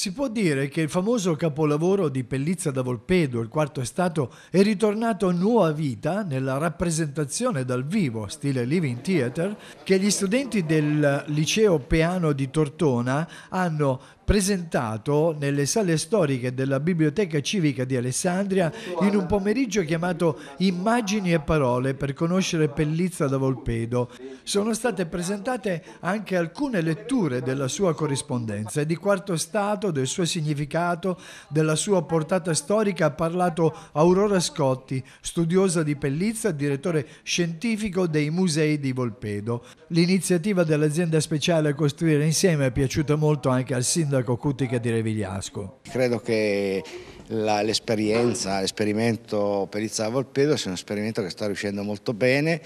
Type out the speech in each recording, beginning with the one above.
Si può dire che il famoso capolavoro di Pellizza da Volpedo, il quarto è stato, è ritornato a nuova vita nella rappresentazione dal vivo, stile Living Theater, che gli studenti del liceo Peano di Tortona hanno presentato nelle sale storiche della Biblioteca Civica di Alessandria in un pomeriggio chiamato Immagini e parole per conoscere Pellizza da Volpedo. Sono state presentate anche alcune letture della sua corrispondenza e di quarto stato del suo significato, della sua portata storica ha parlato Aurora Scotti, studiosa di Pellizza e direttore scientifico dei musei di Volpedo. L'iniziativa dell'azienda speciale Costruire Insieme è piaciuta molto anche al sindaco Cutica di Revigliasco. Credo che l'esperienza, l'esperimento Perizza Volpedo sia un esperimento che sta riuscendo molto bene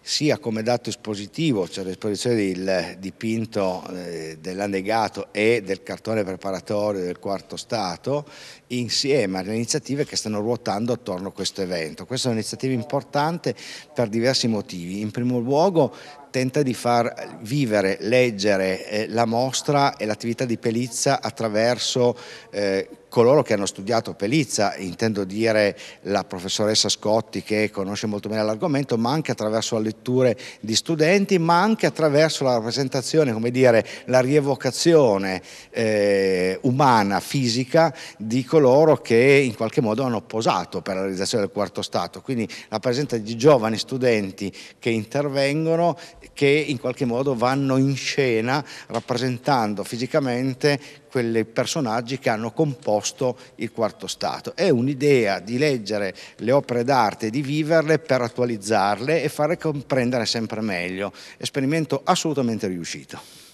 sia come dato espositivo, cioè l'esposizione del dipinto eh, dell'annegato e del cartone preparatorio del quarto stato, insieme alle iniziative che stanno ruotando attorno a questo evento. Questa è un'iniziativa importante per diversi motivi. In primo luogo tenta di far vivere, leggere eh, la mostra e l'attività di Pelizza attraverso eh, coloro che hanno studiato Pelizza, intendo dire la professoressa Scotti che conosce molto bene l'argomento, ma anche attraverso letture di studenti, ma anche attraverso la rappresentazione, come dire, la rievocazione eh, umana, fisica, di coloro che in qualche modo hanno posato per la realizzazione del quarto stato. Quindi la presenza di giovani studenti che intervengono, che in qualche modo vanno in scena rappresentando fisicamente quei personaggi che hanno composto il quarto stato. È un'idea di leggere le opere d'arte, di viverle per attualizzarle e fare comprendere sempre meglio. Esperimento assolutamente riuscito.